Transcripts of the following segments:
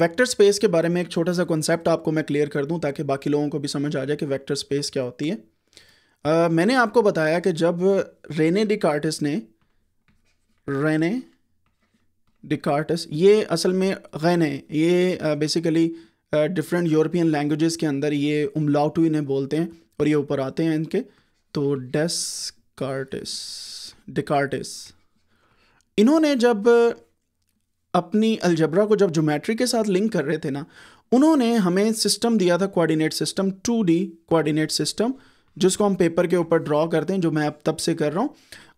vector space के बारे में एक छोटा सा कॉन्सेप्ट आपको मैं क्लियर कर दूं ताकि बाकी लोगों को भी समझ आ जाए कि वेक्टर स्पेस क्या होती है uh, मैंने आपको बताया कि जब रेने डिकार्टिस ने रेने डिकार्टिस ये असल में गैने ये बेसिकली डिफरेंट यूरोपियन लैंग्वेजेस के अंदर ये उमलाउटू इन्हें बोलते हैं और ये ऊपर आते हैं इनके तो डेस्कार्टिस डिकार्टिस इन्होंने जब अपनी अलजबरा को जब जोमेट्री के साथ लिंक कर रहे थे ना उन्होंने हमें सिस्टम दिया था coordinate system two D coordinate system जिसको हम पेपर के ऊपर ड्रॉ करते हैं जो मैं अब तब से कर रहा हूँ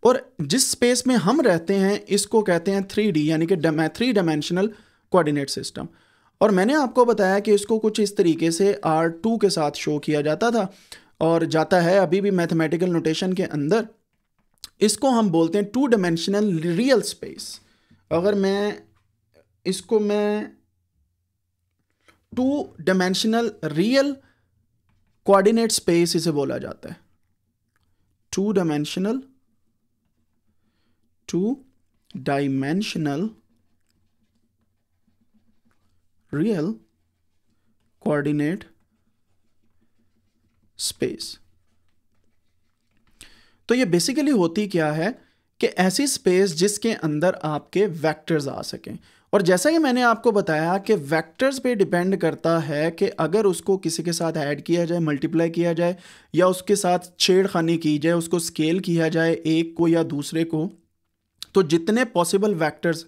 और जिस स्पेस में हम रहते हैं इसको कहते हैं थ्री डी यानी कि थ्री डायमेंशनल कोऑर्डिनेट सिस्टम और मैंने आपको बताया कि इसको कुछ इस तरीके से आर टू के साथ शो किया जाता था और जाता है अभी भी मैथमेटिकल नोटेशन के अंदर इसको हम बोलते हैं टू डायमेंशनल रियल स्पेस अगर मैं इसको मैं two dimensional real coordinate space इसे बोला जाता है two dimensional two dimensional real coordinate space तो ये बेसिकली होती क्या है कि ऐसी स्पेस जिसके अंदर आपके वेक्टर्स आ सकें और जैसा कि मैंने आपको बताया कि वेक्टर्स पे डिपेंड करता है कि अगर उसको किसी के साथ ऐड किया जाए मल्टीप्लाई किया जाए या उसके साथ छेड़खानी की जाए उसको स्केल किया जाए एक को या दूसरे को तो जितने पॉसिबल वैक्टर्स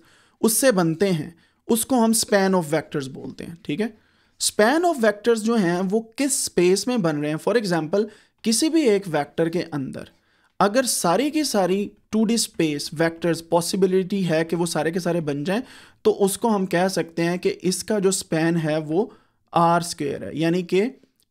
उससे बनते हैं उसको हम स्पैन ऑफ वैक्टर्स बोलते हैं ठीक है स्पैन ऑफ वैक्टर्स जो हैं वो किस स्पेस में बन रहे हैं फॉर एग्जाम्पल किसी भी एक वैक्टर के अंदर अगर सारी की सारी two D space vectors possibility है कि वो सारे के सारे बन जाएं तो उसको हम कह सकते हैं कि इसका जो स्पेन है वो आर स्क्वेयर है यानी कि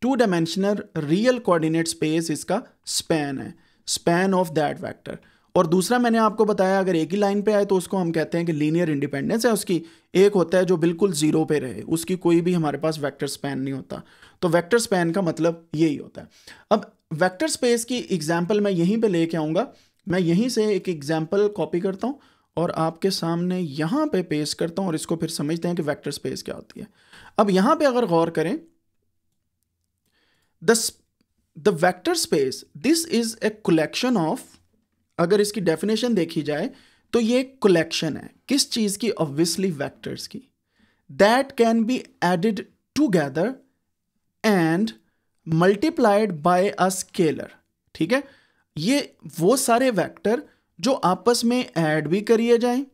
two dimensional real coordinate space इसका स्पेन है स्पैन ऑफ दैट वैक्टर और दूसरा मैंने आपको बताया अगर एक ही लाइन पे आए तो उसको हम कहते हैं कि लीनियर इंडिपेंडेंस है उसकी एक होता है जो बिल्कुल ज़ीरो पे रहे उसकी कोई भी हमारे पास वेक्टर स्पैन नहीं होता तो वेक्टर स्पैन का मतलब यही होता है अब वेक्टर स्पेस की एग्जाम्पल मैं यहीं पे लेके आऊँगा मैं यहीं से एक एग्जाम्पल कॉपी करता हूँ और आपके सामने यहाँ पे पेश करता हूँ और इसको फिर समझते हैं कि वेक्टर स्पेस क्या होती है अब यहाँ पे अगर गौर करें the the vector space this is a collection of अगर इसकी डेफिनेशन देखी जाए तो ये कलेक्शन है किस चीज़ की ऑब्वियसली वैक्टर्स की that can be added together and multiplied by a scalar ठीक है ये वो सारे वेक्टर जो आपस में ऐड भी करिए जाए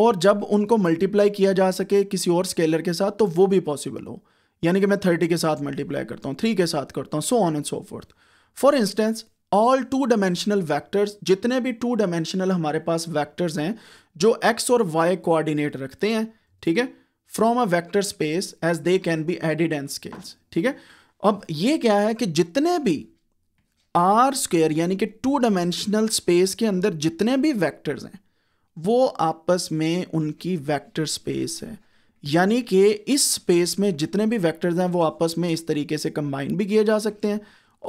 और जब उनको मल्टीप्लाई किया जा सके किसी और स्केलर के साथ तो वो भी पॉसिबल हो यानी कि मैं थर्टी के साथ मल्टीप्लाई करता हूँ थ्री के साथ करता हूँ so on and so forth for instance all two dimensional vectors जितने भी टू डायमेंशनल हमारे पास वैक्टर्स हैं जो एक्स और वाई कोआर्डिनेट रखते हैं ठीक है from a vector space as they can be added and scales ठीक है अब ये क्या है कि जितने भी आर स्क्वेयर यानी कि टू डायमेंशनल स्पेस के अंदर जितने भी वेक्टर्स हैं वो आपस में उनकी वेक्टर स्पेस है यानी कि इस स्पेस में जितने भी वेक्टर्स हैं वो आपस में इस तरीके से कंबाइन भी किए जा सकते हैं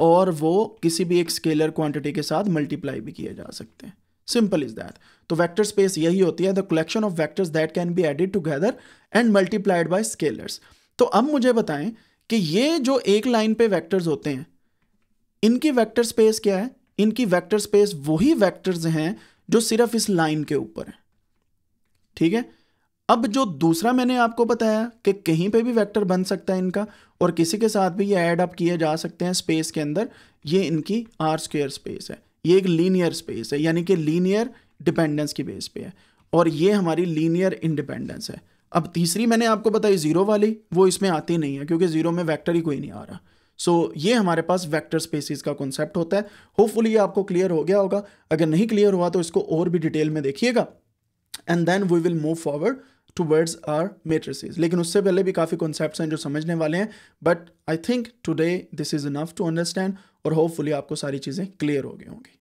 और वो किसी भी एक स्केलर क्वांटिटी के साथ मल्टीप्लाई भी किए जा सकते हैं सिंपल इज दैट तो वेक्टर स्पेस यही होती है the collection of vectors that can be added together and multiplied by scalars तो अब मुझे बताएं कि ये जो एक लाइन पे वेक्टर्स होते हैं इनकी वेक्टर स्पेस क्या है इनकी वेक्टर स्पेस वही वेक्टर्स हैं जो सिर्फ इस लाइन के ऊपर है ठीक है अब जो दूसरा मैंने आपको बताया कि कहीं पे भी वेक्टर बन सकता है इनका और किसी के साथ भी ये एड अप किए जा सकते हैं स्पेस के अंदर ये इनकी आर स्क्वेयर स्पेस है ये एक लीनियर स्पेस है यानी कि लीनियर डिपेंडेंस की बेस पे है और ये हमारी लीनियर इंडिपेंडेंस है अब तीसरी मैंने आपको बताई ज़ीरो वाली वो इसमें आती नहीं है क्योंकि ज़ीरो में वैक्टर ही कोई नहीं आ रहा सो so, ये हमारे पास वैक्टर स्पेसिस का कॉन्सेप्ट होता है होपफुली ये आपको क्लियर हो गया होगा अगर नहीं क्लियर हुआ तो इसको और भी डिटेल में देखिएगा and then we will move forward towards our matrices लेकिन उससे पहले भी काफ़ी कॉन्सेप्ट हैं जो समझने वाले हैं but I think today this is enough to understand और होपफुली आपको सारी चीज़ें क्लियर हो गई होंगी